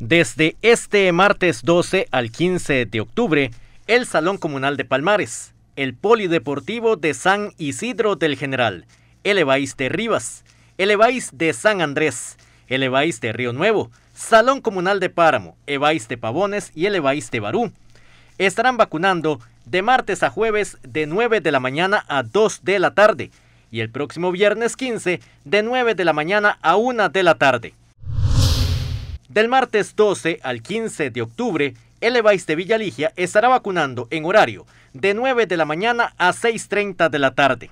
desde este martes 12 al 15 de octubre el Salón Comunal de Palmares, el Polideportivo de San Isidro del General, el de Rivas, el de San Andrés, el de Río Nuevo, Salón Comunal de Páramo, Ebaís de Pavones y el de Barú. Estarán vacunando de martes a jueves de 9 de la mañana a 2 de la tarde y el próximo viernes 15 de 9 de la mañana a 1 de la tarde. Del martes 12 al 15 de octubre, el de Villa Ligia estará vacunando en horario de 9 de la mañana a 6.30 de la tarde.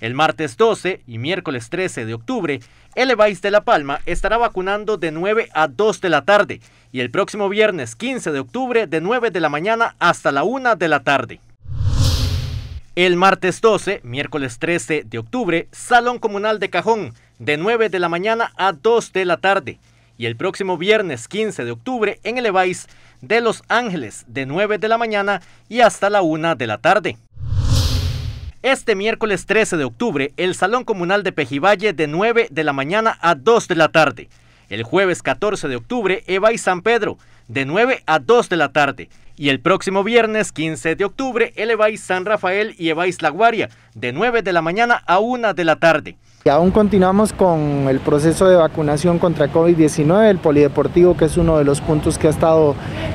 El martes 12 y miércoles 13 de octubre, el de La Palma estará vacunando de 9 a 2 de la tarde y el próximo viernes 15 de octubre de 9 de la mañana hasta la 1 de la tarde. El martes 12, miércoles 13 de octubre, Salón Comunal de Cajón, de 9 de la mañana a 2 de la tarde y el próximo viernes 15 de octubre en el Evais de Los Ángeles de 9 de la mañana y hasta la 1 de la tarde. Este miércoles 13 de octubre, el Salón Comunal de Pejivalle de 9 de la mañana a 2 de la tarde. El jueves 14 de octubre, Evais San Pedro de 9 a 2 de la tarde. Y el próximo viernes 15 de octubre, el Evais San Rafael y Evais La Guardia, de 9 de la mañana a 1 de la tarde. Y aún continuamos con el proceso de vacunación contra COVID-19, el Polideportivo, que es uno de los puntos que ha estado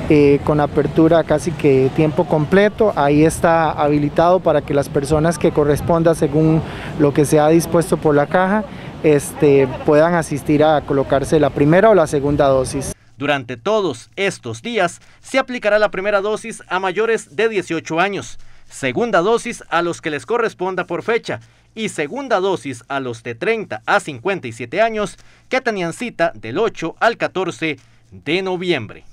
eh, con apertura casi que tiempo completo. Ahí está habilitado para que las personas que corresponda según lo que se ha dispuesto por la caja este, puedan asistir a colocarse la primera o la segunda dosis. Durante todos estos días se aplicará la primera dosis a mayores de 18 años, segunda dosis a los que les corresponda por fecha y segunda dosis a los de 30 a 57 años que tenían cita del 8 al 14 de noviembre.